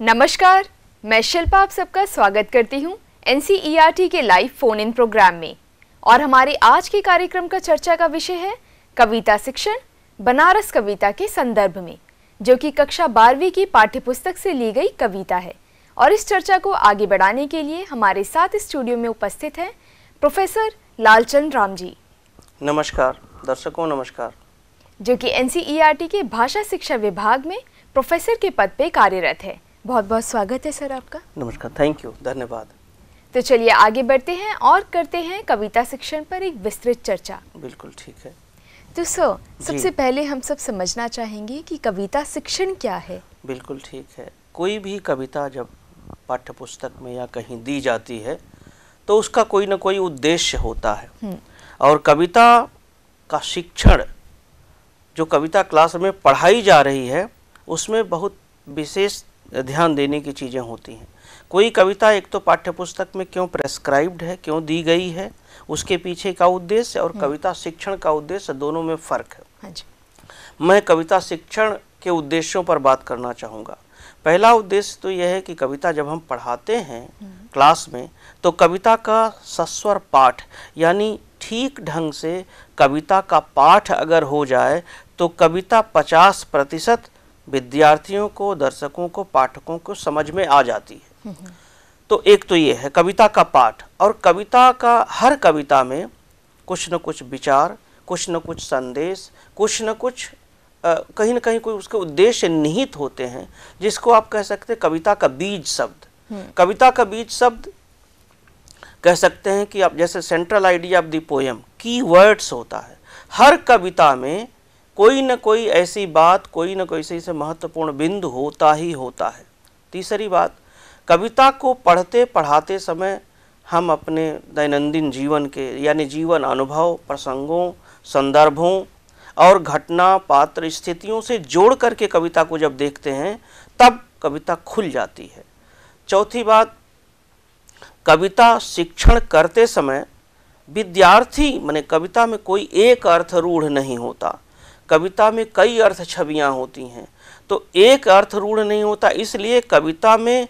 नमस्कार मैं शिल्पा आप सबका स्वागत करती हूँ एन e के लाइव फोन इन प्रोग्राम में और हमारे आज के कार्यक्रम का चर्चा का विषय है कविता शिक्षण बनारस कविता के संदर्भ में जो कि कक्षा बारहवीं की पाठ्य पुस्तक से ली गई कविता है और इस चर्चा को आगे बढ़ाने के लिए हमारे साथ स्टूडियो में उपस्थित हैं प्रोफेसर लालचंद राम जी नमस्कार दर्शकों नमस्कार जो कि एन e के भाषा शिक्षा विभाग में प्रोफेसर के पद पे कार्यरत है बहुत बहुत स्वागत है सर आपका नमस्कार थैंक यू धन्यवाद तो चलिए आगे बढ़ते हैं और करते हैं कविता शिक्षण पर एक विस्तृत चर्चा बिल्कुल ठीक है तो सर सबसे पहले हम सब समझना चाहेंगे कि कविता शिक्षण क्या है बिल्कुल ठीक है कोई भी कविता जब पाठ्य पुस्तक में या कहीं दी जाती है तो उसका कोई ना कोई उद्देश्य होता है हम्म। और कविता का शिक्षण जो कविता क्लास में पढ़ाई जा रही है उसमें बहुत विशेष ध्यान देने की चीज़ें होती हैं कोई कविता एक तो पाठ्यपुस्तक में क्यों प्रेस्क्राइब्ड है क्यों दी गई है उसके पीछे का उद्देश्य और हम्म। कविता शिक्षण का उद्देश्य दोनों में फ़र्क है हाँ मैं कविता शिक्षण के उद्देश्यों पर बात करना चाहूँगा पहला उद्देश्य तो यह है कि कविता जब हम पढ़ाते हैं हम्म। क्लास में तो कविता का सस्वर पाठ यानी ठीक ढंग से कविता का पाठ अगर हो जाए तो कविता 50 प्रतिशत विद्यार्थियों को दर्शकों को पाठकों को समझ में आ जाती है तो एक तो ये है कविता का पाठ और कविता का हर कविता में कुछ न कुछ विचार कुछ न कुछ संदेश कुछ न कुछ कहीं ना कहीं कोई उसके उद्देश्य निहित होते हैं जिसको आप कह सकते हैं कविता का बीज शब्द हम्म। कविता का बीज शब्द कह सकते हैं कि आप जैसे central idea of the poem की वर्ड्स होता है हर कविता में कोई न कोई ऐसी बात कोई ना कोई ऐसे महत्वपूर्ण बिंदु होता ही होता है तीसरी बात कविता को पढ़ते पढ़ाते समय हम अपने दैनंदिन जीवन के यानी जीवन अनुभव प्रसंगों संदर्भों और घटना पात्र स्थितियों से जोड़ करके कविता को जब देखते हैं तब कविता खुल जाती है चौथी बात कविता शिक्षण करते समय विद्यार्थी मैंने कविता में कोई एक अर्थ रूढ़ नहीं होता कविता में कई अर्थ छवियाँ होती हैं तो एक अर्थ रूढ़ नहीं होता इसलिए कविता में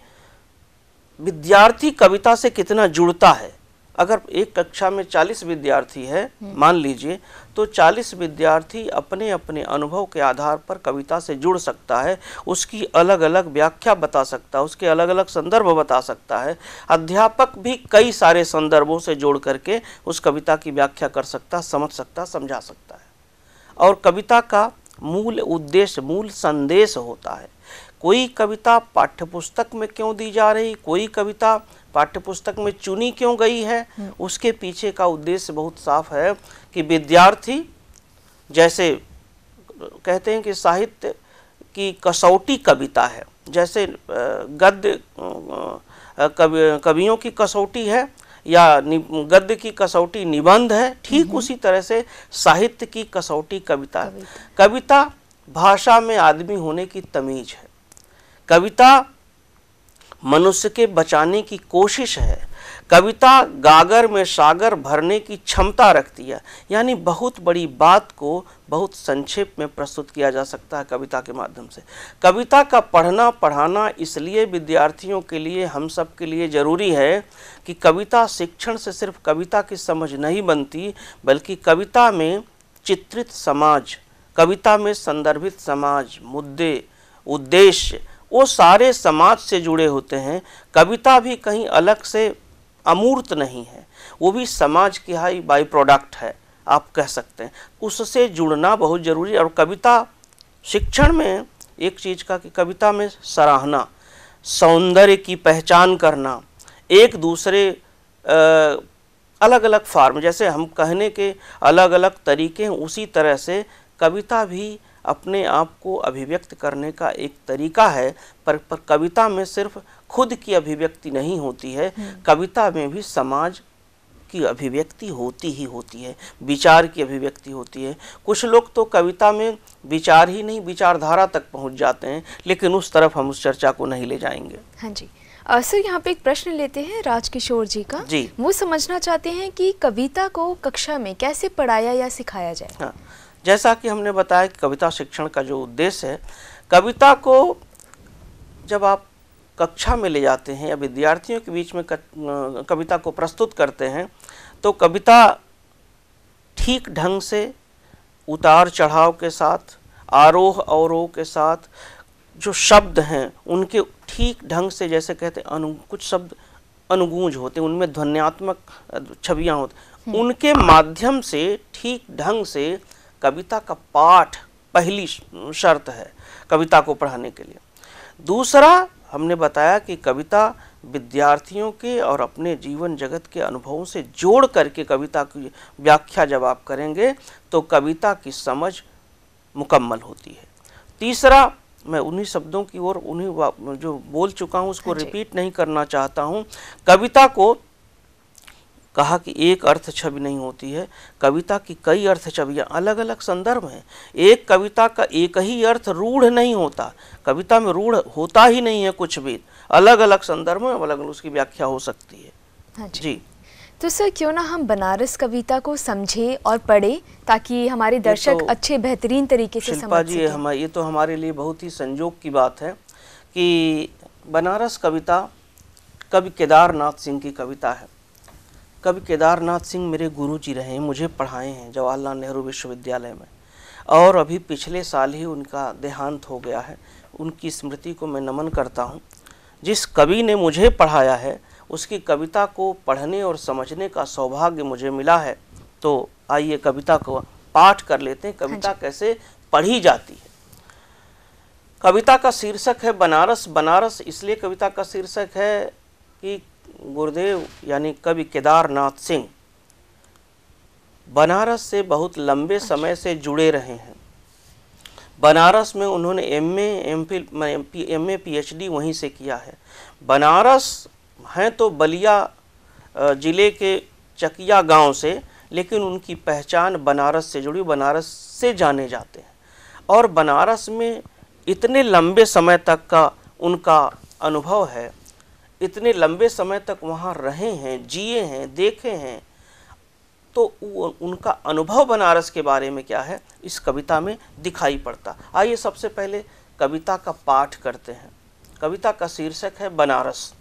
विद्यार्थी कविता से कितना जुड़ता है अगर एक कक्षा में 40 विद्यार्थी है हम्म। मान लीजिए तो 40 विद्यार्थी अपने अपने अनुभव के आधार पर कविता से जुड़ सकता है उसकी अलग अलग व्याख्या बता सकता है उसके अलग अलग संदर्भ बता सकता है अध्यापक भी कई सारे संदर्भों से जोड़ करके उस कविता की व्याख्या कर सकता समझ सकता समझा सकता और कविता का मूल उद्देश्य मूल संदेश होता है कोई कविता पाठ्यपुस्तक में क्यों दी जा रही कोई कविता पाठ्यपुस्तक में चुनी क्यों गई है हम्म। उसके पीछे का उद्देश्य बहुत साफ है कि विद्यार्थी जैसे कहते हैं कि साहित्य की कसौटी कविता है जैसे गद्य कवियों की कसौटी है या गद्य की कसौटी निबंध है ठीक उसी तरह से साहित्य की कसौटी कविता कविता भाषा में आदमी होने की तमीज है कविता मनुष्य के बचाने की कोशिश है कविता गागर में सागर भरने की क्षमता रखती है यानी बहुत बड़ी बात को बहुत संक्षेप में प्रस्तुत किया जा सकता है कविता के माध्यम से कविता का पढ़ना पढ़ाना इसलिए विद्यार्थियों के लिए हम सब के लिए ज़रूरी है कि कविता शिक्षण से सिर्फ कविता की समझ नहीं बनती बल्कि कविता में चित्रित समाज कविता में संदर्भित समाज मुद्दे उद्देश्य वो सारे समाज से जुड़े होते हैं कविता भी कहीं अलग से अमूर्त नहीं है वो भी समाज की हाई बाई प्रोडक्ट है आप कह सकते हैं उससे जुड़ना बहुत ज़रूरी है और कविता शिक्षण में एक चीज़ का कि कविता में सराहना सौंदर्य की पहचान करना एक दूसरे आ, अलग अलग फार्म जैसे हम कहने के अलग अलग तरीके हैं उसी तरह से कविता भी अपने आप को अभिव्यक्त करने का एक तरीका है पर, पर कविता में सिर्फ खुद की अभिव्यक्ति नहीं होती है हम्म। कविता में भी समाज की अभिव्यक्ति होती ही होती है विचार की अभिव्यक्ति होती है कुछ लोग तो कविता में विचार ही नहीं विचारधारा तक पहुंच जाते हैं लेकिन उस तरफ हम उस चर्चा को नहीं ले जाएंगे हाँ जी सर यहाँ पे एक प्रश्न लेते हैं राजकिशोर जी का जी वो समझना चाहते हैं कि कविता को कक्षा में कैसे पढ़ाया या सिखाया जाए हाँ जैसा कि हमने बताया कि कविता शिक्षण का जो उद्देश्य है कविता को जब आप कक्षा में ले जाते हैं या विद्यार्थियों के बीच में कविता को प्रस्तुत करते हैं तो कविता ठीक ढंग से उतार चढ़ाव के साथ आरोह अवरोह के साथ जो शब्द हैं उनके ठीक ढंग से जैसे कहते हैं अनु कुछ शब्द अनुगूंज होते हैं उनमें ध्वन्यात्मक छवियाँ होती हम्म। उनके माध्यम से ठीक ढंग से कविता का पाठ पहली शर्त है कविता को पढ़ाने के लिए दूसरा हमने बताया कि कविता विद्यार्थियों के और अपने जीवन जगत के अनुभवों से जोड़ करके कविता की व्याख्या जब आप करेंगे तो कविता की समझ मुकम्मल होती है तीसरा मैं उन्हीं शब्दों की ओर उन्हीं जो बोल चुका हूँ उसको हाँ रिपीट नहीं करना चाहता हूँ कविता को कहा कि एक अर्थ छवि नहीं होती है कविता की कई अर्थ छवियाँ अलग अलग संदर्भ हैं एक कविता का एक ही अर्थ रूढ़ नहीं होता कविता में रूढ़ होता ही नहीं है कुछ भी अलग अलग संदर्भ में अलग अलग उसकी व्याख्या हो सकती है हाँ जी, तो सर क्यों ना हम बनारस कविता को समझे और पढ़े ताकि हमारे दर्शक तो अच्छे बेहतरीन तरीके से समझ जी हम ये तो हमारे लिए बहुत ही संजोग की बात है कि बनारस कविता कवि केदारनाथ सिंह की कविता है कवि केदारनाथ सिंह मेरे गुरु जी रहे हैं मुझे पढ़ाए हैं जवाहरलाल नेहरू विश्वविद्यालय में और अभी पिछले साल ही उनका देहांत हो गया है उनकी स्मृति को मैं नमन करता हूँ जिस कवि ने मुझे पढ़ाया है उसकी कविता को पढ़ने और समझने का सौभाग्य मुझे मिला है तो आइए कविता को पाठ कर लेते हैं कविता हाँ कैसे पढ़ी जाती है कविता का शीर्षक है बनारस बनारस इसलिए कविता का शीर्षक है कि गुरुदेव यानी कवि केदारनाथ सिंह बनारस से बहुत लंबे अच्छा। समय से जुड़े रहे हैं बनारस में उन्होंने M A M phil M A P H D वहीं से किया है बनारस हैं तो बलिया ज़िले के चकिया गांव से लेकिन उनकी पहचान बनारस से जुड़ी बनारस से जाने जाते हैं और बनारस में इतने लंबे समय तक का उनका अनुभव है इतने लंबे समय तक वहाँ रहे हैं जिए हैं देखे हैं तो उनका अनुभव बनारस के बारे में क्या है इस कविता में दिखाई पड़ता आइए सबसे पहले कविता का पाठ करते हैं कविता का शीर्षक है बनारस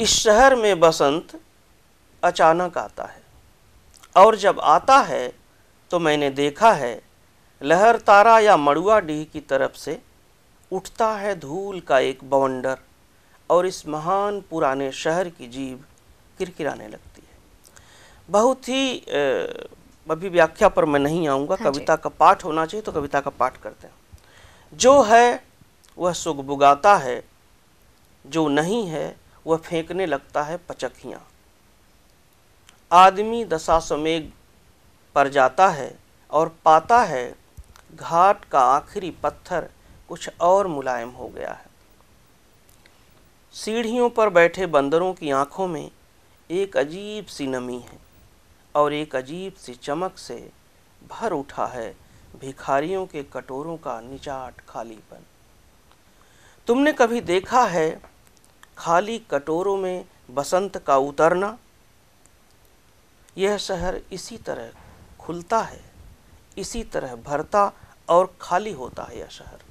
इस शहर में बसंत अचानक आता है और जब आता है तो मैंने देखा है लहर तारा या मड़ुआ डीह की तरफ से उठता है धूल का एक बवंडर और इस महान पुराने शहर की जीव किरकिराने लगती है बहुत ही अभी व्याख्या पर मैं नहीं आऊँगा हाँ कविता का पाठ होना चाहिए तो कविता का पाठ करते हैं जो है वह सुख बुगाता है जो नहीं है वह फेंकने लगता है पचखियाँ आदमी दशा समेघ पर जाता है और पाता है घाट का आखिरी पत्थर कुछ और मुलायम हो गया है सीढ़ियों पर बैठे बंदरों की आंखों में एक अजीब सी नमी है और एक अजीब सी चमक से भर उठा है भिखारियों के कटोरों का निचाट खालीपन तुमने कभी देखा है खाली कटोरों में बसंत का उतरना यह शहर इसी तरह खुलता है इसी तरह भरता और खाली होता है यह शहर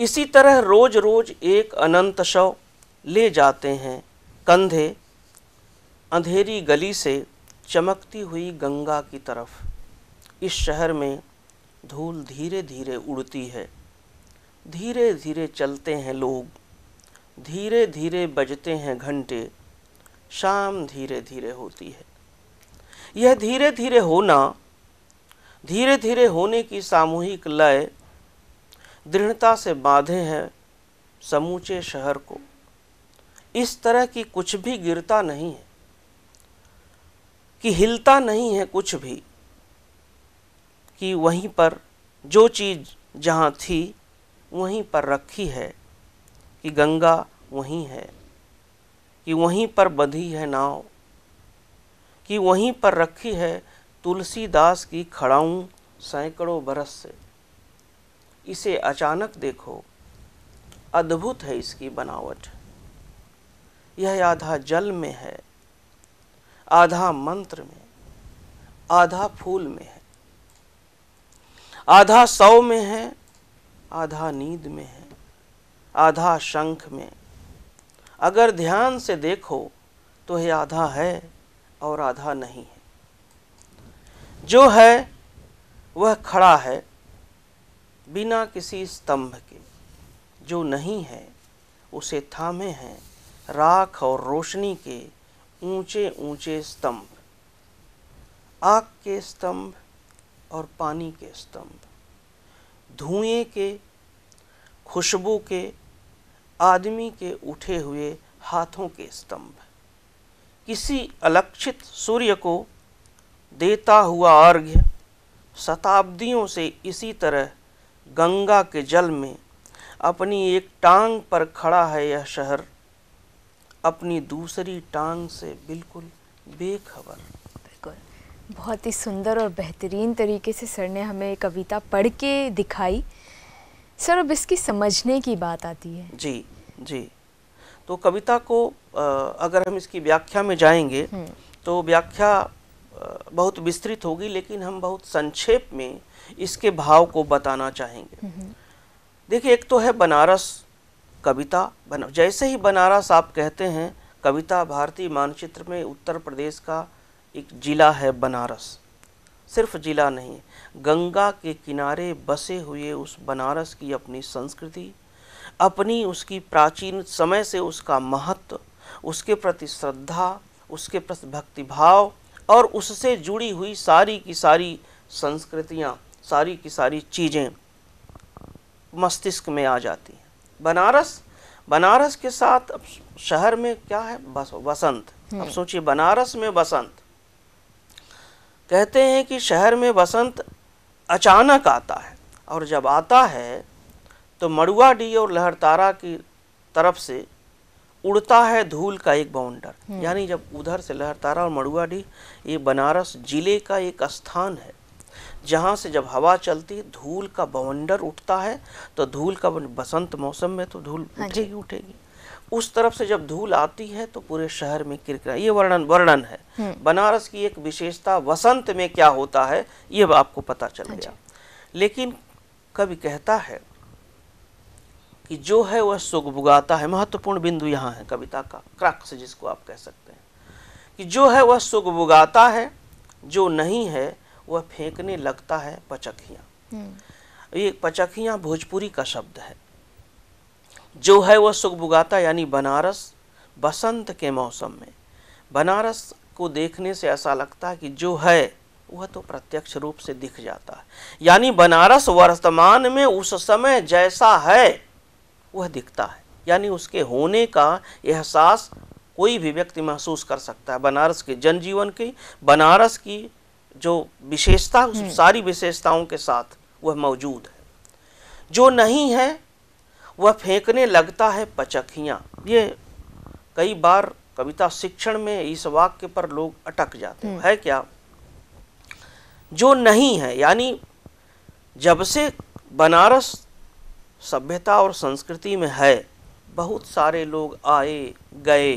इसी तरह रोज रोज एक अनंत शव ले जाते हैं कंधे अंधेरी गली से चमकती हुई गंगा की तरफ इस शहर में धूल धीरे धीरे उड़ती है धीरे धीरे चलते हैं लोग धीरे धीरे बजते हैं घंटे शाम धीरे धीरे होती है यह धीरे धीरे होना धीरे धीरे होने की सामूहिक लय दृढ़ता से बांधे हैं समूचे शहर को इस तरह की कुछ भी गिरता नहीं है कि हिलता नहीं है कुछ भी कि वहीं पर जो चीज़ जहाँ थी वहीं पर रखी है कि गंगा वहीं है कि वहीं पर बंधी है नाव कि वहीं पर रखी है तुलसीदास की खड़ाऊँ सैकड़ों बरस से इसे अचानक देखो अद्भुत है इसकी बनावट यह आधा जल में है आधा मंत्र में आधा फूल में है आधा सौ में है आधा नींद में है आधा शंख में अगर ध्यान से देखो तो यह आधा है और आधा नहीं है जो है वह खड़ा है बिना किसी स्तंभ के जो नहीं है उसे थामे हैं राख और रोशनी के ऊंचे ऊंचे स्तंभ आग के स्तंभ और पानी के स्तंभ धुएं के खुशबू के आदमी के उठे हुए हाथों के स्तंभ किसी अलक्षित सूर्य को देता हुआ अर्घ्य शताब्दियों से इसी तरह गंगा के जल में अपनी एक टांग पर खड़ा है यह शहर अपनी दूसरी टांग से बिल्कुल बेखबर बिल्कुल बहुत ही सुंदर और बेहतरीन तरीके से सर ने हमें कविता पढ़ के दिखाई सर अब इसकी समझने की बात आती है जी जी तो कविता को अगर हम इसकी व्याख्या में जाएंगे हम्म। तो व्याख्या बहुत विस्तृत होगी लेकिन हम बहुत संक्षेप में इसके भाव को बताना चाहेंगे देखिए एक तो है बनारस कविता बन जैसे ही बनारस आप कहते हैं कविता भारतीय मानचित्र में उत्तर प्रदेश का एक जिला है बनारस सिर्फ जिला नहीं गंगा के किनारे बसे हुए उस बनारस की अपनी संस्कृति अपनी उसकी प्राचीन समय से उसका महत्व उसके प्रति श्रद्धा उसके प्रति भक्तिभाव और उससे जुड़ी हुई सारी की सारी संस्कृतियाँ सारी की सारी चीज़ें मस्तिष्क में आ जाती हैं बनारस बनारस के साथ अब शहर में क्या है बस वसंत अब हम्म। सोचिए बनारस में बसंत कहते हैं कि शहर में बसंत अचानक आता है और जब आता है तो मड़ुआ डी और लहरतारा की तरफ से उड़ता है धूल का एक बाउंडर हम्म। यानी जब उधर से लहरतारा और मड़ुआडी ये बनारस जिले का एक स्थान है जहाँ से जब हवा चलती धूल का बवंडर उठता है तो धूल का बसंत मौसम में तो धूल हाँ उठेगी उठेगी उस तरफ से जब धूल आती है तो पूरे शहर में किरकिरा ये वर्णन वर्णन है हम्म। बनारस की एक विशेषता वसंत में क्या होता है ये आपको पता चल हाँ गया लेकिन कवि कहता है कि जो है वह सुख भुगाता है महत्वपूर्ण बिंदु यहाँ है कविता का क्रक्स जिसको आप कह सकते हैं कि जो है वह सुख भुगाता है जो नहीं है वह फेंकने लगता है पचखियाँ हम्म। ये पचखियाँ भोजपुरी का शब्द है जो है वह सुख भुगाता यानी बनारस बसंत के मौसम में बनारस को देखने से ऐसा लगता है कि जो है वह तो प्रत्यक्ष रूप से दिख जाता है यानी बनारस वर्तमान में उस समय जैसा है वह दिखता है यानी उसके होने का एहसास कोई भी व्यक्ति महसूस कर सकता है बनारस के जनजीवन की बनारस की जो विशेषता उस हम्म। सारी विशेषताओं के साथ वह मौजूद है जो नहीं है वह फेंकने लगता है पचखियाँ ये कई बार कविता शिक्षण में इस वाक्य पर लोग अटक जाते हैं हम्म। है क्या जो नहीं है यानी जब से बनारस सभ्यता और संस्कृति में है बहुत सारे लोग आए गए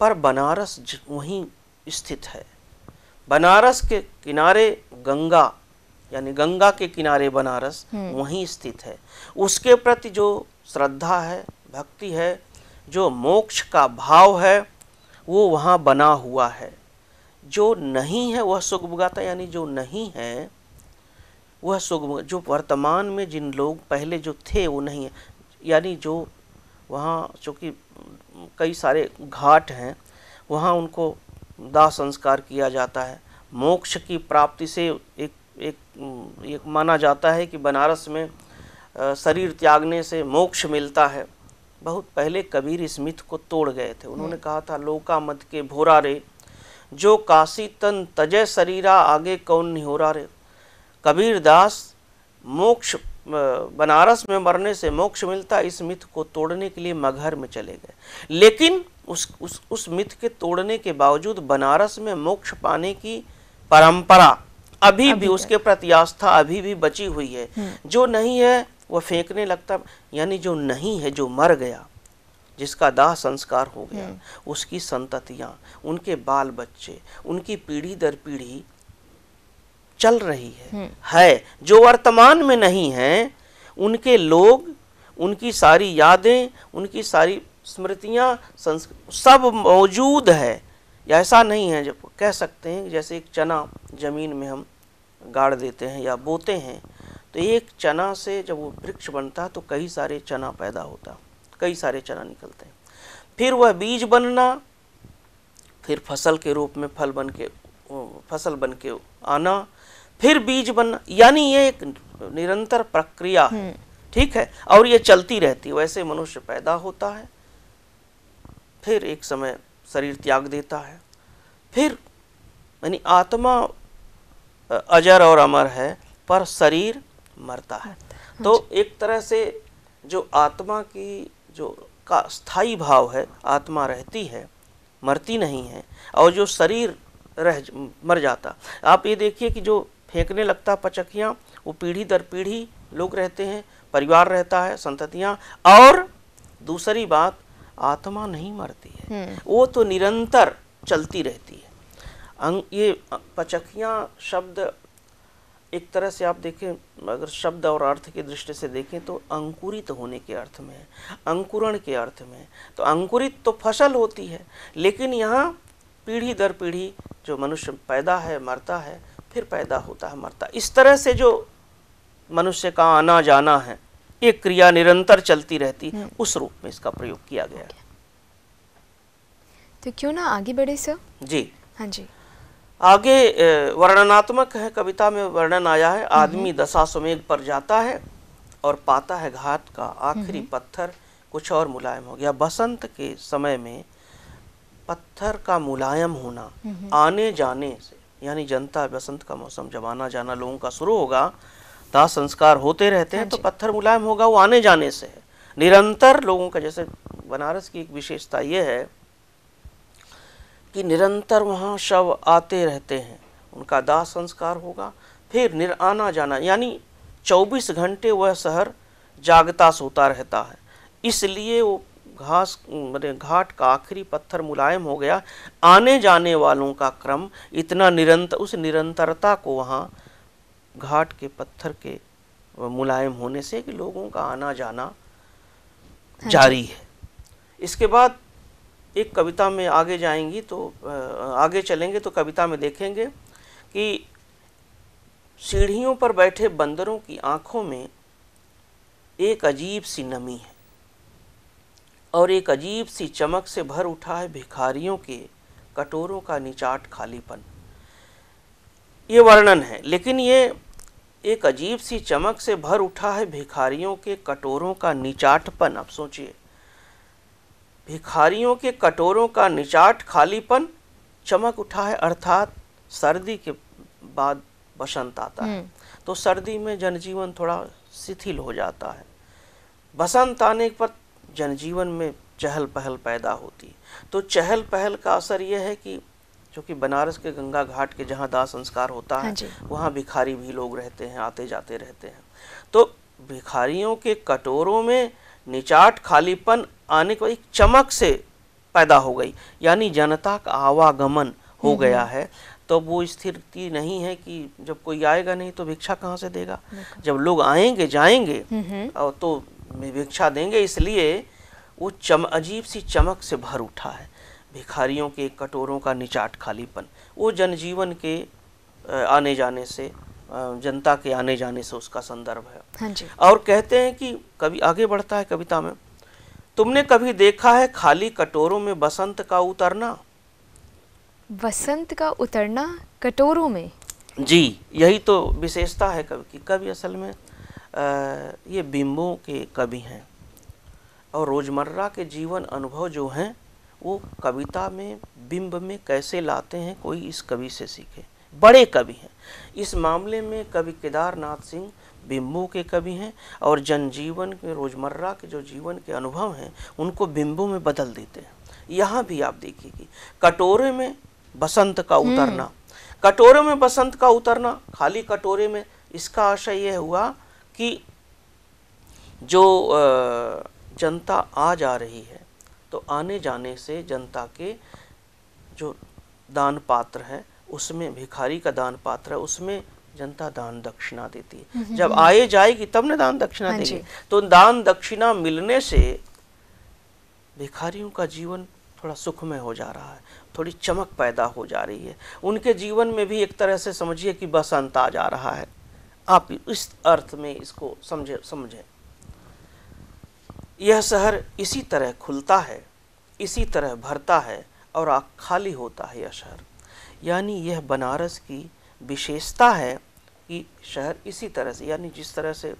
पर बनारस वहीं स्थित है बनारस के किनारे गंगा यानी गंगा के किनारे बनारस हम्म। वहीं स्थित है उसके प्रति जो श्रद्धा है भक्ति है जो मोक्ष का भाव है वो वहाँ बना हुआ है जो नहीं है वह सुख यानी जो नहीं है वह सुगम जो वर्तमान में जिन लोग पहले जो थे वो नहीं है यानी जो वहाँ चूँकि कई सारे घाट हैं वहाँ उनको दाह संस्कार किया जाता है मोक्ष की प्राप्ति से एक एक एक माना जाता है कि बनारस में शरीर त्यागने से मोक्ष मिलता है बहुत पहले कबीर स्मिथ को तोड़ गए थे उन्होंने कहा था लोका मत के भोरा रे जो काशी तन तजय शरीरा आगे कौन निहोरा रे कबीर दास मोक्ष बनारस में मरने से मोक्ष मिलता इस मिथ को तोड़ने के लिए मगहर में चले गए लेकिन उस उस उस मिथ के तोड़ने के बावजूद बनारस में मोक्ष पाने की परंपरा अभी, अभी भी उसके प्रति आस्था अभी भी बची हुई है हम्म। जो नहीं है वह फेंकने लगता यानी जो नहीं है जो मर गया जिसका दाह संस्कार हो गया हम्म। उसकी संततियाँ उनके बाल बच्चे उनकी पीढ़ी दर पीढ़ी चल रही है हम्म। है जो वर्तमान में नहीं है उनके लोग उनकी सारी यादें उनकी सारी स्मृतियाँ सब मौजूद है ऐसा नहीं है जब कह सकते हैं जैसे एक चना ज़मीन में हम गाड़ देते हैं या बोते हैं तो एक चना से जब वो वृक्ष बनता तो कई सारे चना पैदा होता कई सारे चना निकलते हैं फिर वह बीज बनना फिर फसल के रूप में फल बन के फसल बन के आना फिर बीज बनना यानी ये एक निरंतर प्रक्रिया है हम्म। ठीक है और ये चलती रहती है वैसे मनुष्य पैदा होता है फिर एक समय शरीर त्याग देता है फिर यानी आत्मा अजर और अमर है पर शरीर मरता है तो हाँ एक तरह से जो आत्मा की जो का स्थायी भाव है आत्मा रहती है मरती नहीं है और जो शरीर रह मर जाता आप ये देखिए कि जो फेंकने लगता पचकियाँ वो पीढ़ी दर पीढ़ी लोग रहते हैं परिवार रहता है संततियाँ और दूसरी बात आत्मा नहीं मरती है हम्म। वो तो निरंतर चलती रहती है अंग ये पचकियाँ शब्द एक तरह से आप देखें अगर शब्द और अर्थ की दृष्टि से देखें तो अंकुरित तो होने के अर्थ में है अंकुरण के अर्थ में तो अंकुरित तो फसल होती है लेकिन यहाँ पीढ़ी दर पीढ़ी जो मनुष्य पैदा है मरता है फिर पैदा होता है मरता इस तरह से जो मनुष्य का आना जाना है ये क्रिया निरंतर चलती रहती है हम्म। उस रूप में इसका प्रयोग किया गया है तो क्यों ना आगे बढ़े सर जी हाँ जी आगे वर्णनात्मक है कविता में वर्णन आया है हम्म। आदमी दशा सुमेघ पर जाता है और पाता है घाट का आखिरी हम्म। पत्थर कुछ और मुलायम हो गया बसंत के समय में पत्थर का मुलायम होना आने जाने से यानी जनता बसंत का मौसम जब आना जाना लोगों का शुरू होगा दाह संस्कार होते रहते हैं हाँ तो पत्थर मुलायम होगा वो आने जाने से निरंतर लोगों का जैसे बनारस की एक विशेषता ये है कि निरंतर वहाँ शव आते रहते हैं उनका दाह संस्कार होगा फिर निर आना जाना यानी 24 घंटे वह शहर जागता सोता रहता है इसलिए वो घास घाट का आखिरी पत्थर मुलायम हो गया आने जाने वालों का क्रम इतना निरंतर उस निरंतरता को वहाँ घाट के पत्थर के मुलायम होने से कि लोगों का आना जाना हाँ जारी है इसके बाद एक कविता में आगे जाएंगी तो आगे चलेंगे तो कविता में देखेंगे कि सीढ़ियों पर बैठे बंदरों की आंखों में एक अजीब सी नमी है और एक अजीब सी चमक से भर उठा है भिखारियों के कटोरों का निचाट खालीपन ये वर्णन है लेकिन ये एक अजीब सी चमक से भर उठा है भिखारियों के कटोरों का निचाटपन आप सोचिए भिखारियों के कटोरों का निचाट खालीपन चमक उठा है अर्थात सर्दी के बाद बसंत आता है हम्म। तो सर्दी में जनजीवन थोड़ा शिथिल हो जाता है बसंत आने पर जनजीवन में चहल पहल पैदा होती तो चहल पहल का असर यह है कि क्योंकि बनारस के गंगा घाट के जहाँ दाह संस्कार होता है वहाँ भिखारी भी लोग रहते हैं आते जाते रहते हैं तो भिखारियों के कटोरों में निचाट खालीपन आने को एक चमक से पैदा हो गई यानी जनता का आवागमन हो गया है तो वो स्थिति नहीं है कि जब कोई आएगा नहीं तो भिक्षा कहाँ से देगा जब लोग आएंगे जाएंगे तो भिक्षा देंगे इसलिए वो चम अजीब सी चमक से भर उठा है भिखारियों के कटोरों का निचाट खालीपन वो जनजीवन के आने जाने से जनता के आने जाने से उसका संदर्भ है हाँ जी। और कहते हैं कि कभी आगे बढ़ता है कविता में तुमने कभी देखा है खाली कटोरों में बसंत का उतरना बसंत का उतरना कटोरों में जी यही तो विशेषता है कवि की कवि असल में ये बिंबों के कवि हैं और रोज़मर्रा के जीवन अनुभव जो हैं वो कविता में बिंब में कैसे लाते हैं कोई इस कवि से सीखे बड़े कवि हैं इस मामले में कवि केदारनाथ सिंह बिंबों के कवि हैं और जनजीवन के रोज़मर्रा के जो जीवन के अनुभव हैं उनको बिंबों में बदल देते हैं यहाँ भी आप देखिए कि कटोरे में बसंत का उतरना हम्म। कटोरे में बसंत का उतरना खाली कटोरे में इसका आशय यह हुआ कि जो जनता आ जा रही है तो आने जाने से जनता के जो दान पात्र है उसमें भिखारी का दान पात्र है उसमें जनता दान दक्षिणा देती है हम्म, हम्म, जब हम्म। आए जाएगी तब न दान दक्षिणा हाँ देगी तो दान दक्षिणा मिलने से भिखारियों का जीवन थोड़ा सुखमय हो जा रहा है थोड़ी चमक पैदा हो जा रही है उनके जीवन में भी एक तरह से समझिए कि बसंत आ जा रहा है आप इस अर्थ में इसको समझे समझें यह शहर इसी तरह खुलता है इसी तरह भरता है और खाली होता है यह शहर यानी यह बनारस की विशेषता है कि शहर इसी तरह से यानी जिस तरह से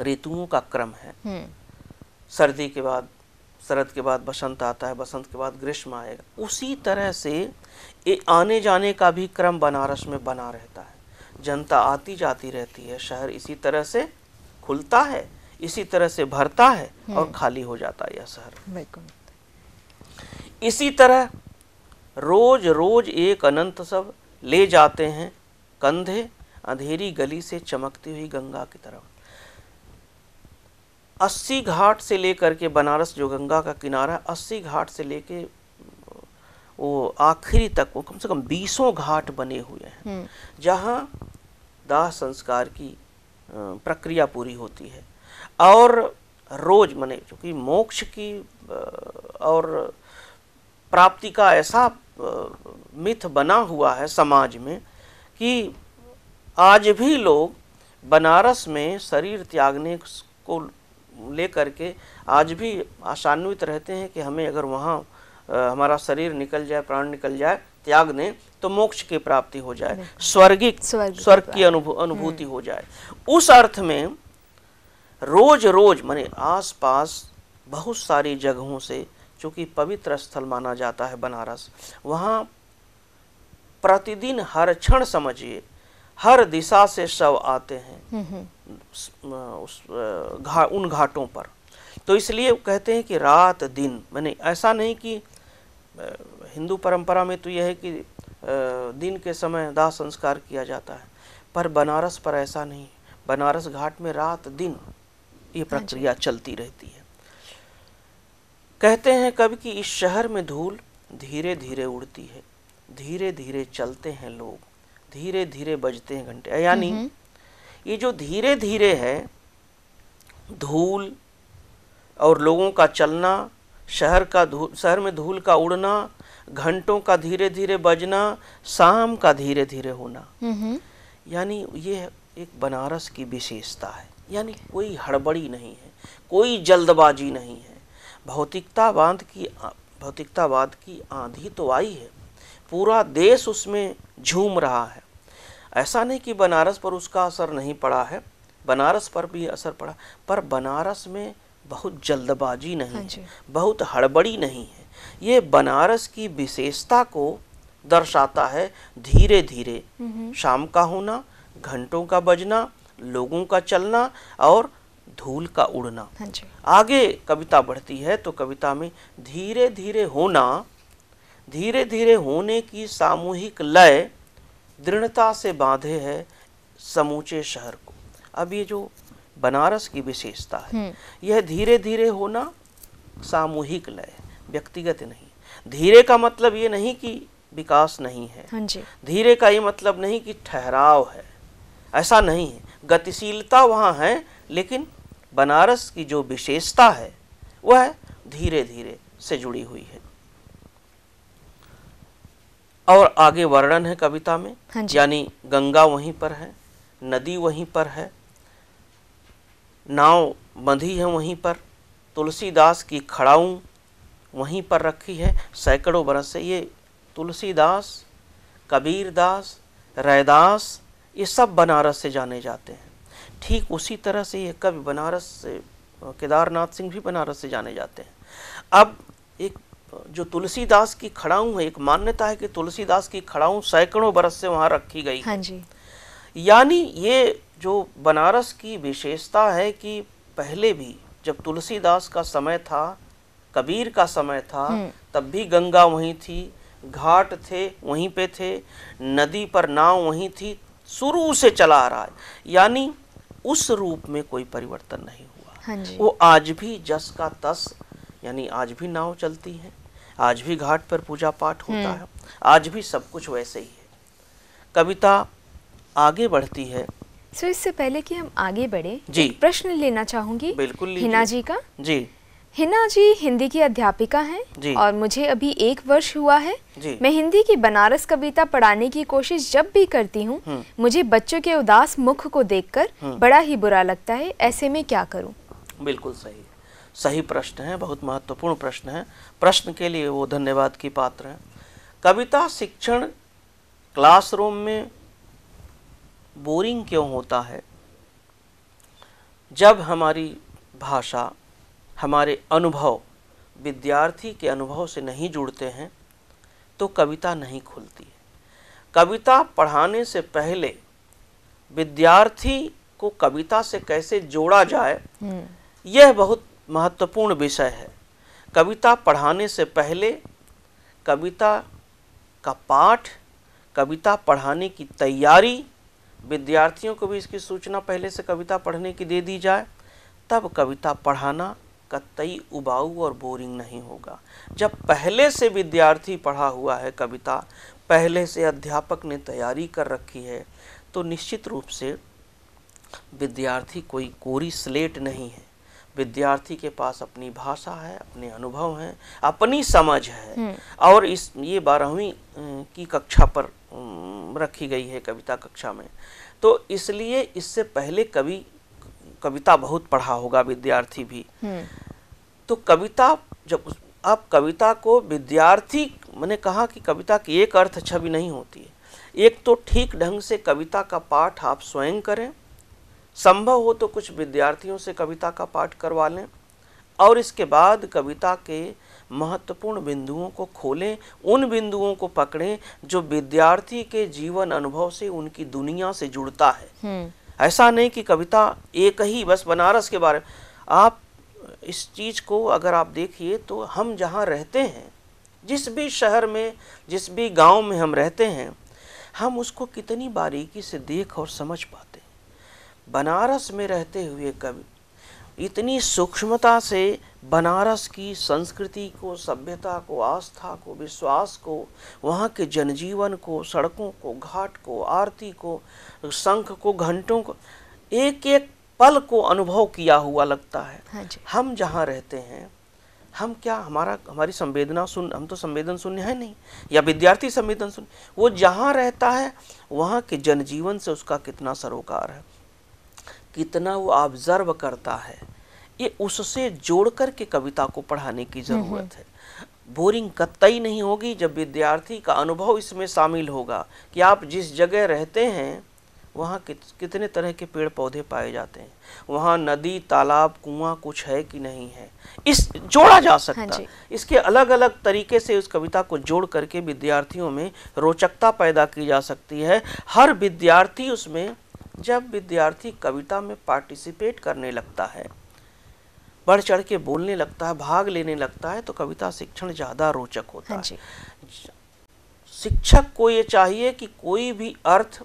ऋतुओं का क्रम है हम्म। सर्दी के बाद शरद के बाद बसंत आता है बसंत के बाद ग्रीष्म आएगा उसी तरह से ये आने जाने का भी क्रम बनारस में बना रहता है जनता आती जाती रहती है शहर इसी तरह से खुलता है इसी तरह से भरता है हम्म। और खाली हो जाता है यह शहर इसी तरह रोज रोज एक अनंत सब ले जाते हैं कंधे अंधेरी गली से चमकती हुई गंगा की तरफ अस्सी घाट से लेकर के बनारस जो गंगा का किनारा है अस्सी घाट से लेके वो आखिरी तक वो कम से कम बीसों घाट बने हुए हैं हम्म। जहाँ दाह संस्कार की प्रक्रिया पूरी होती है और रोज मने चूँकि मोक्ष की और प्राप्ति का ऐसा मिथ बना हुआ है समाज में कि आज भी लोग बनारस में शरीर त्यागने को लेकर के आज भी आशान्वित रहते हैं कि हमें अगर वहाँ हमारा शरीर निकल जाए प्राण निकल जाए त्याग दें तो मोक्ष की प्राप्ति हो जाए स्वर्गिक स्वर्ग की हम्म। अनुभूति हो जाए उस अर्थ में रोज रोज माने आसपास बहुत सारी जगहों से चूँकि पवित्र स्थल माना जाता है बनारस वहाँ प्रतिदिन हर क्षण समझिए हर दिशा से शव आते हैं हम्म, हम्म। उस घा उन घाटों पर तो इसलिए कहते हैं कि रात दिन मैंने ऐसा नहीं कि हिंदू परंपरा में तो यह है कि दिन के समय दाह संस्कार किया जाता है पर बनारस पर ऐसा नहीं बनारस घाट में रात दिन ये हाँ प्रक्रिया चलती रहती है कहते हैं कभी कि इस शहर में धूल धीरे धीरे उड़ती है धीरे धीरे चलते हैं लोग धीरे धीरे बजते हैं घंटे यानी हम्म, हम्म। ये जो धीरे धीरे है धूल और लोगों का चलना शहर का धूल शहर में धूल का उड़ना घंटों का धीरे धीरे बजना शाम का धीरे धीरे होना यानी ये एक बनारस की विशेषता है यानी कोई हड़बड़ी नहीं है कोई जल्दबाजी नहीं है भौतिकतावाद की भौतिकतावाद की आंधी तो आई है पूरा देश उसमें झूम रहा है ऐसा नहीं कि बनारस पर उसका असर नहीं पड़ा है बनारस पर भी असर पड़ा पर बनारस में बहुत जल्दबाजी नहीं हाँ है बहुत हड़बड़ी नहीं है ये बनारस की विशेषता को दर्शाता है धीरे धीरे शाम का होना घंटों का बजना लोगों का चलना और धूल का उड़ना हाँ आगे कविता बढ़ती है तो कविता में धीरे धीरे होना धीरे धीरे होने की सामूहिक लय दृढ़ता से बांधे है समूचे शहर को अब ये जो बनारस की विशेषता है हम्म। यह धीरे धीरे होना सामूहिक लय व्यक्तिगत नहीं धीरे का मतलब ये नहीं कि विकास नहीं है हाँ धीरे का ये मतलब नहीं कि ठहराव है ऐसा नहीं है गतिशीलता वहाँ है लेकिन बनारस की जो विशेषता है वह धीरे धीरे से जुड़ी हुई है और आगे वर्णन है कविता में हाँ यानी गंगा वहीं पर है नदी वहीं पर है नाव बंधी है वहीं पर तुलसीदास की खड़ाऊँ वहीं पर रखी है सैकड़ों बरस से ये तुलसीदास कबीरदास रैदास ये सब बनारस से जाने जाते हैं ठीक उसी तरह से ये कवि बनारस से केदारनाथ सिंह भी बनारस से जाने जाते हैं अब एक जो तुलसीदास की खड़ाऊँ है एक मान्यता है कि तुलसीदास की खड़ाऊँ सैकड़ों बरस से वहाँ रखी गई हाँ जी यानी ये जो बनारस की विशेषता है कि पहले भी जब तुलसीदास का समय था कबीर का समय था हम्म। तब भी गंगा वहीं थी घाट थे वहीं पे थे नदी पर नाव वहीं थी शुरू से चला आ रहा है यानी उस रूप में कोई परिवर्तन नहीं हुआ हाँ जी। वो आज भी जस का तस यानी आज भी नाव चलती है आज भी घाट पर पूजा पाठ होता हम्म। है आज भी सब कुछ वैसे ही है कविता आगे बढ़ती है सो इससे पहले कि हम आगे बढ़े जी प्रश्न लेना चाहूंगी बिल्कुल हिना जी का जी हिना जी हिंदी की अध्यापिका हैं और मुझे अभी एक वर्ष हुआ है मैं हिंदी की बनारस कविता पढ़ाने की कोशिश जब भी करती हूँ हम्म। मुझे बच्चों के उदास मुख को देखकर हम्म। बड़ा ही बुरा लगता है ऐसे में क्या करूँ बिल्कुल सही सही प्रश्न है बहुत महत्वपूर्ण प्रश्न है प्रश्न के लिए वो धन्यवाद की पात्र है कविता शिक्षण क्लासरूम में बोरिंग क्यों होता है जब हमारी भाषा हमारे अनुभव विद्यार्थी के अनुभव से नहीं जुड़ते हैं तो कविता नहीं खुलती है कविता पढ़ाने से पहले विद्यार्थी को कविता से कैसे जोड़ा जाए हम्म। यह बहुत महत्वपूर्ण विषय है कविता पढ़ाने से पहले कविता का पाठ कविता पढ़ाने की तैयारी विद्यार्थियों को भी इसकी सूचना पहले से कविता पढ़ने की दे दी जाए तब कविता पढ़ाना कतई उबाऊ और बोरिंग नहीं होगा जब पहले से विद्यार्थी पढ़ा हुआ है कविता पहले से अध्यापक ने तैयारी कर रखी है तो निश्चित रूप से विद्यार्थी कोई कोरी स्लेट नहीं है विद्यार्थी के पास अपनी भाषा है अपने अनुभव हैं अपनी समझ है हम्म। और इस ये बारहवीं की कक्षा पर रखी गई है कविता कक्षा में तो इसलिए इससे पहले कवि कविता बहुत पढ़ा होगा विद्यार्थी भी हम्म। तो कविता जब आप कविता को विद्यार्थी मैंने कहा कि कविता की एक अर्थ छवि नहीं होती है एक तो ठीक ढंग से कविता का पाठ आप स्वयं करें संभव हो तो कुछ विद्यार्थियों से कविता का पाठ करवा लें और इसके बाद कविता के महत्वपूर्ण बिंदुओं को खोलें उन बिंदुओं को पकड़ें जो विद्यार्थी के जीवन अनुभव से उनकी दुनिया से जुड़ता है हम्म। ऐसा नहीं कि कविता एक ही बस बनारस के बारे में आप इस चीज़ को अगर आप देखिए तो हम जहाँ रहते हैं जिस भी शहर में जिस भी गांव में हम रहते हैं हम उसको कितनी बारीकी से देख और समझ पाते हैं बनारस में रहते हुए कवि इतनी सूक्ष्मता से बनारस की संस्कृति को सभ्यता को आस्था को विश्वास को वहाँ के जनजीवन को सड़कों को घाट को आरती को शंख को घंटों को एक एक पल को अनुभव किया हुआ लगता है हाँ हम जहाँ रहते हैं हम क्या हमारा हमारी संवेदना सुन हम तो संवेदन शून्य है नहीं या विद्यार्थी संवेदन सुन वो जहाँ रहता है वहाँ के जनजीवन से उसका कितना सरोकार है कितना वो ऑब्जर्व करता है ये उससे जोड़ कर के कविता को पढ़ाने की हम्म, हम्म। ज़रूरत है बोरिंग कतई नहीं होगी जब विद्यार्थी का अनुभव इसमें शामिल होगा कि आप जिस जगह रहते हैं वहाँ कित, कितने तरह के पेड़ पौधे पाए जाते हैं वहाँ नदी तालाब कुआं कुछ है कि नहीं है इस जोड़ा जा हाँ सकता हाँ इसके अलग अलग तरीके से उस कविता को जोड़ करके विद्यार्थियों में रोचकता पैदा की जा सकती है हर विद्यार्थी उसमें जब विद्यार्थी कविता में पार्टिसिपेट करने लगता है बढ़ चढ़ के बोलने लगता है भाग लेने लगता है तो कविता शिक्षण ज़्यादा रोचक होता हाँ है शिक्षक को ये चाहिए कि कोई भी अर्थ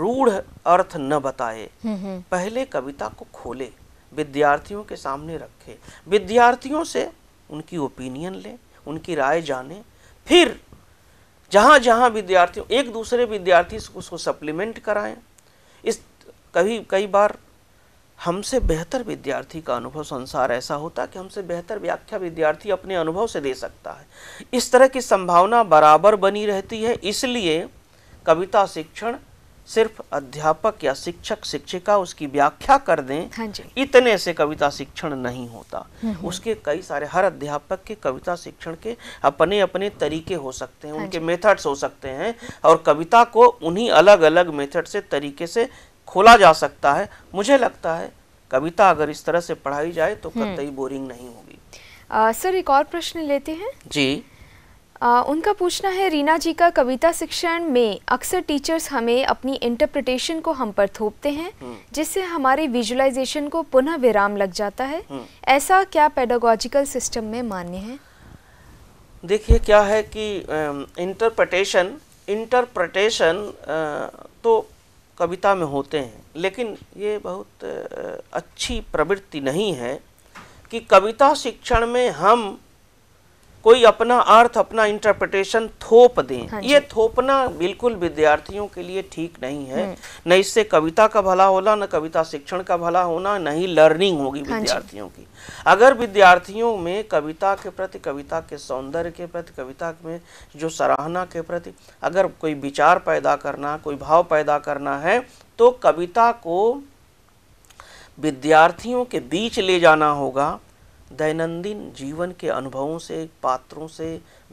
रूढ़ अर्थ न बताए हम्म, हम्म। पहले कविता को खोले विद्यार्थियों के सामने रखे विद्यार्थियों से उनकी ओपिनियन ले उनकी राय जाने फिर जहाँ जहाँ विद्यार्थियों एक दूसरे विद्यार्थी उसको सप्लीमेंट कराएं कभी कई बार हमसे बेहतर विद्यार्थी का अनुभव संसार ऐसा होता कि हमसे बेहतर व्याख्या विद्यार्थी अपने अनुभव से दे सकता है इस तरह की संभावना बराबर बनी रहती है इसलिए कविता शिक्षण सिर्फ अध्यापक या शिक्षक शिक्षिका उसकी व्याख्या कर दें हाँ इतने से कविता शिक्षण नहीं होता हम्म, हम्म। उसके कई सारे हर अध्यापक के कविता शिक्षण के अपने अपने तरीके हो सकते हैं हाँ उनके मेथड्स हो सकते हैं और कविता को उन्हीं अलग अलग मेथड से तरीके से खोला जा सकता है मुझे लगता है कविता अगर इस तरह से पढ़ाई जाए तो हम्म। कतई बोरिंग नहीं होगी आ, सर एक और प्रश्न लेते हैं जी आ, उनका पूछना है रीना जी का कविता शिक्षण में अक्सर टीचर्स हमें अपनी इंटरप्रिटेशन को हम पर थोपते हैं हम्म। जिससे हमारे विजुलाइजेशन को पुनः विराम लग जाता है हम्म। ऐसा क्या पेडागोजिकल सिस्टम में मान्य है देखिए क्या है कि इंटरप्रटेशन इंटरप्रटेशन तो कविता में होते हैं लेकिन ये बहुत अच्छी प्रवृत्ति नहीं है कि कविता शिक्षण में हम कोई अपना अर्थ अपना इंटरप्रिटेशन थोप दें हाँ ये थोपना बिल्कुल विद्यार्थियों के लिए ठीक नहीं है हम्म। न इससे कविता का भला होना न कविता शिक्षण का भला होना न ही लर्निंग होगी हाँ विद्यार्थियों की अगर विद्यार्थियों में कविता के प्रति कविता के सौंदर्य के प्रति कविता में जो सराहना के प्रति अगर कोई विचार पैदा करना कोई भाव पैदा करना है तो कविता को विद्यार्थियों के बीच ले जाना होगा दैनंदिन जीवन के अनुभवों से पात्रों से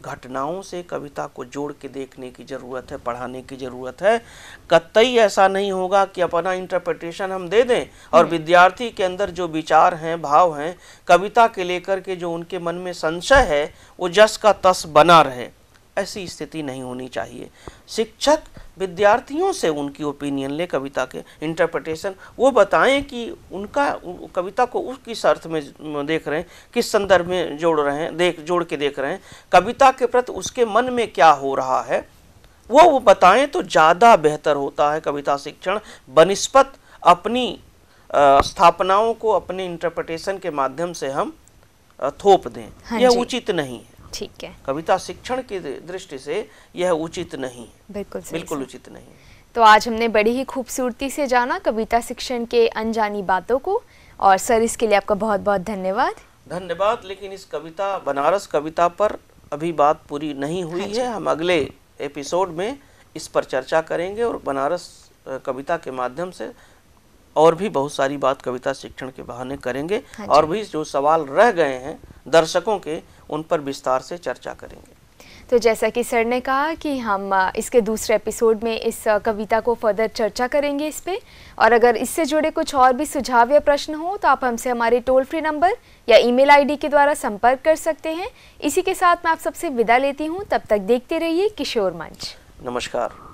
घटनाओं से कविता को जोड़ के देखने की ज़रूरत है पढ़ाने की ज़रूरत है कतई ऐसा नहीं होगा कि अपना इंटरप्रटेशन हम दे दें और हम्म। विद्यार्थी के अंदर जो विचार हैं भाव हैं कविता के लेकर के जो उनके मन में संशय है वो जस का तस बना रहे ऐसी स्थिति नहीं होनी चाहिए शिक्षक विद्यार्थियों से उनकी ओपिनियन ले कविता के इंटरप्रटेशन वो बताएं कि उनका कविता को उस किस अर्थ में देख रहे हैं किस संदर्भ में जोड़ रहे हैं देख जोड़ के देख रहे हैं कविता के प्रति उसके मन में क्या हो रहा है वो वो बताएं तो ज़्यादा बेहतर होता है कविता शिक्षण बनस्पत अपनी स्थापनाओं को अपने इंटरप्रटेशन के माध्यम से हम थोप दें हाँ यह उचित नहीं है ठीक है कविता शिक्षण की दृष्टि से यह उचित नहीं बिल्कुल बिल्कुल उचित नहीं तो आज हमने बड़ी ही खूबसूरती से जाना कविता शिक्षण के अनजानी बातों को और सर इसके लिए आपका बहुत बहुत धन्यवाद धन्यवाद लेकिन इस कविता बनारस कविता पर अभी बात पूरी नहीं हुई हाँ है हम अगले एपिसोड में इस पर चर्चा करेंगे और बनारस कविता के माध्यम से और भी बहुत सारी बात कविता शिक्षण के बहाने करेंगे हाँ और भी जो सवाल रह गए हैं दर्शकों के उन पर विस्तार से चर्चा करेंगे तो जैसा कि सर ने कहा कि हम इसके दूसरे एपिसोड में इस कविता को फर्दर चर्चा करेंगे इस पर और अगर इससे जुड़े कुछ और भी सुझाव या प्रश्न हो तो आप हमसे हमारे टोल फ्री नंबर या ईमेल आईडी के द्वारा संपर्क कर सकते हैं इसी के साथ मैं आप सबसे विदा लेती हूँ तब तक देखते रहिए किशोर मंच नमस्कार